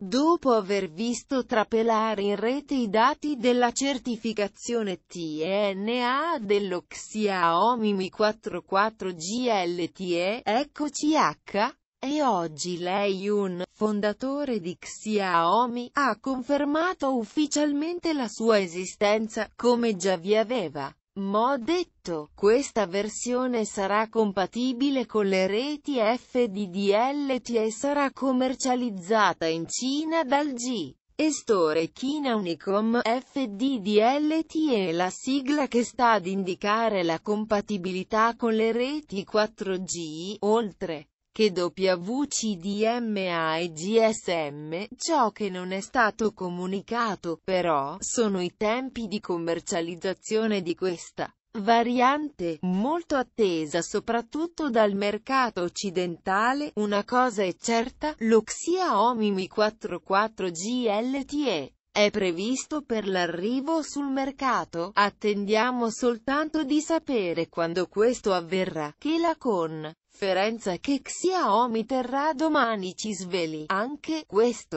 Dopo aver visto trapelare in rete i dati della certificazione TNA dello Xiaomi Mi 44 GLTE, eccoci H, e oggi Lei Yun, fondatore di Xiaomi, ha confermato ufficialmente la sua esistenza, come già vi aveva Mo detto, questa versione sarà compatibile con le reti FDDLT e sarà commercializzata in Cina dal G. E Store China Unicom FDDLT è la sigla che sta ad indicare la compatibilità con le reti 4G, oltre che WCDMA e GSM, ciò che non è stato comunicato, però, sono i tempi di commercializzazione di questa variante, molto attesa soprattutto dal mercato occidentale, una cosa è certa, lo Xiaomi Mi 44 GLTE è previsto per l'arrivo sul mercato, attendiamo soltanto di sapere quando questo avverrà, che la conferenza che Xiaomi terrà domani ci sveli, anche, questo.